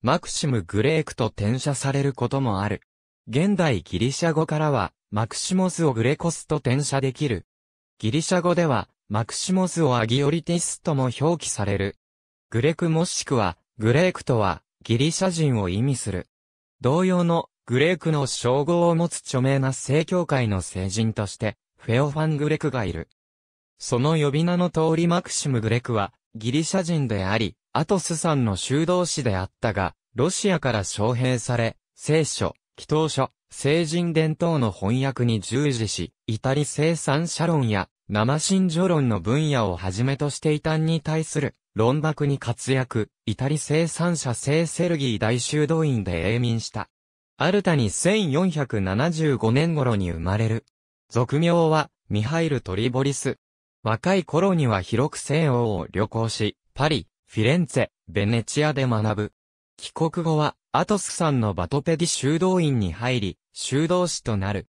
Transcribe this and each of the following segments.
マクシム・グレークと転写されることもある。現代ギリシャ語からは、マクシモスをグレコスと転写できる。ギリシャ語では、マクシモスをアギオリティスとも表記される。グレクもしくは、グレークとは、ギリシャ人を意味する。同様の、グレークの称号を持つ著名な正教会の聖人として、フェオファン・グレクがいる。その呼び名の通りマクシム・グレクは、ギリシャ人であり、アトスさんの修道士であったが、ロシアから招聘され、聖書、祈祷書、聖人伝統の翻訳に従事し、イタリ生産者論や生信条論の分野をはじめとして異端に対する論爆に活躍、イタリ生産者聖セルギー大修道院で永眠した。アルタに1475年頃に生まれる。俗名は、ミハイル・トリボリス。若い頃には広く西欧を旅行し、パリ、フィレンツェ、ベネチアで学ぶ。帰国後は、アトスさんのバトペディ修道院に入り、修道士となる。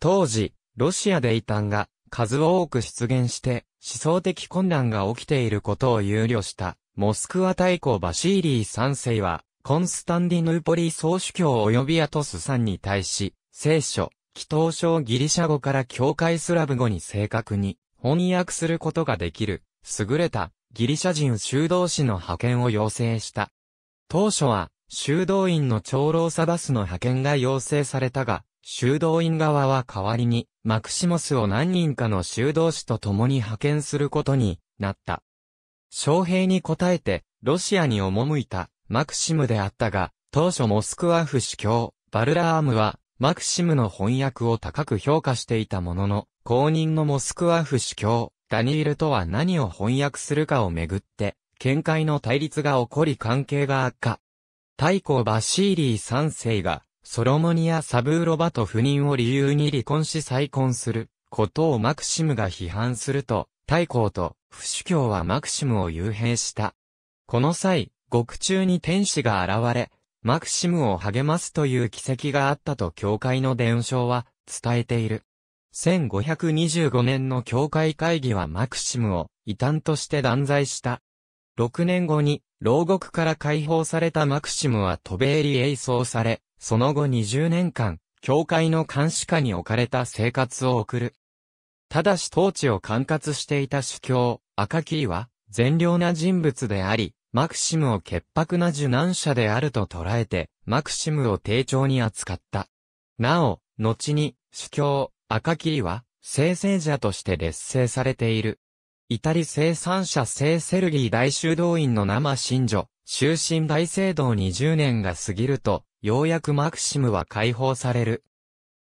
当時、ロシアで異端が数多く出現して、思想的混乱が起きていることを憂慮した、モスクワ大公バシーリー三世は、コンスタンディヌーポリー総主教及びアトスさんに対し、聖書、祈祷書をギリシャ語から教会スラブ語に正確に翻訳することができる、優れたギリシャ人修道士の派遣を要請した。当初は、修道院の長老サバスの派遣が要請されたが、修道院側は代わりに、マクシモスを何人かの修道士と共に派遣することになった。将兵に応えて、ロシアに赴いた、マクシムであったが、当初モスクワフ主教、バルラームは、マクシムの翻訳を高く評価していたものの、公認のモスクワフ主教、ダニールとは何を翻訳するかをめぐって、見解の対立が起こり関係が悪化。太閤バシーリー3世が、ソロモニア・サブーロバと不妊を理由に離婚し再婚する、ことをマクシムが批判すると、太閤と、不死教はマクシムを幽閉した。この際、獄中に天使が現れ、マクシムを励ますという奇跡があったと教会の伝承は伝えている。1525年の教会会議はマクシムを異端として断罪した。6年後に、牢獄から解放されたマクシムは渡米へ移送され、その後20年間、教会の監視下に置かれた生活を送る。ただし統治を管轄していた主教、赤キーは、善良な人物であり、マクシムを潔白な受難者であると捉えて、マクシムを丁重に扱った。なお、後に、主教、赤キリは、生成者として劣勢されている。イタリ生産者聖セルギー大修道院の生信女、終身大聖堂20年が過ぎると、ようやくマクシムは解放される。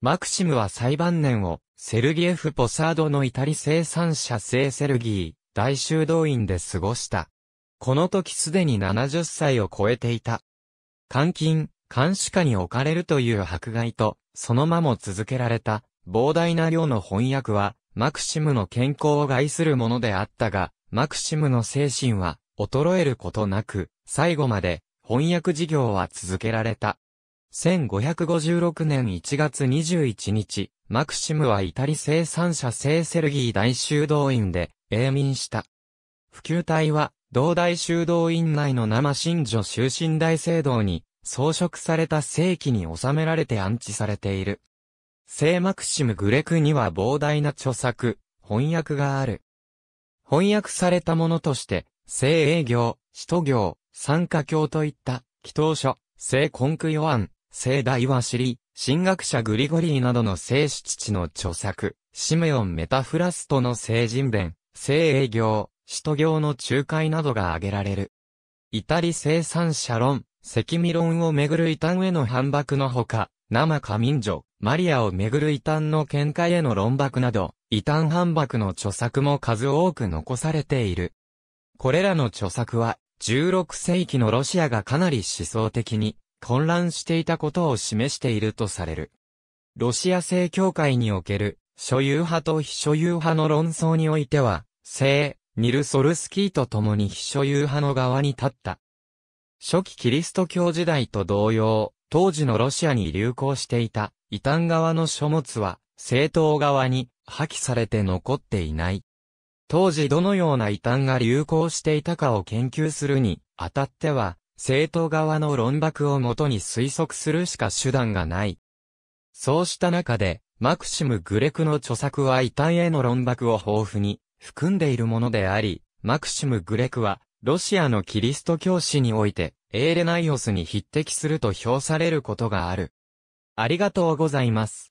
マクシムは裁判年を、セルギエフ・ポサードのイタリ生産者聖セルギー、大修道院で過ごした。この時すでに70歳を超えていた。監禁、監視下に置かれるという迫害と、その間も続けられた、膨大な量の翻訳は、マクシムの健康を害するものであったが、マクシムの精神は、衰えることなく、最後まで、翻訳事業は続けられた。1556年1月21日、マクシムはイタリ生産者聖セルギー大修道院で、永眠した。普及隊は、同大修道院内の生神女終身大聖堂に、装飾された正規に収められて安置されている。聖マクシム・グレクには膨大な著作、翻訳がある。翻訳されたものとして、聖営業、使徒行、参加教といった、祈祷書、聖コンクヨアン、聖大和シリ、神学者グリゴリーなどの聖子父の著作、シメオン・メタフラストの聖人弁、聖営業、使徒行の仲介などが挙げられる。イタリ生産者論、赤未論をめぐる異端への反駁のほか、生花民女、マリアをめぐる異端の見解への論爆など、異端反爆の著作も数多く残されている。これらの著作は、16世紀のロシアがかなり思想的に混乱していたことを示しているとされる。ロシア正教会における所有派と非所有派の論争においては、聖、ニル・ソルスキーと共に非所有派の側に立った。初期キリスト教時代と同様、当時のロシアに流行していた、異端側の書物は、政党側に破棄されて残っていない。当時どのような異端が流行していたかを研究するにあたっては、政党側の論爆をもとに推測するしか手段がない。そうした中で、マクシム・グレクの著作は異端への論爆を豊富に含んでいるものであり、マクシム・グレクは、ロシアのキリスト教師において、エーレナイオスに匹敵すると評されることがある。ありがとうございます。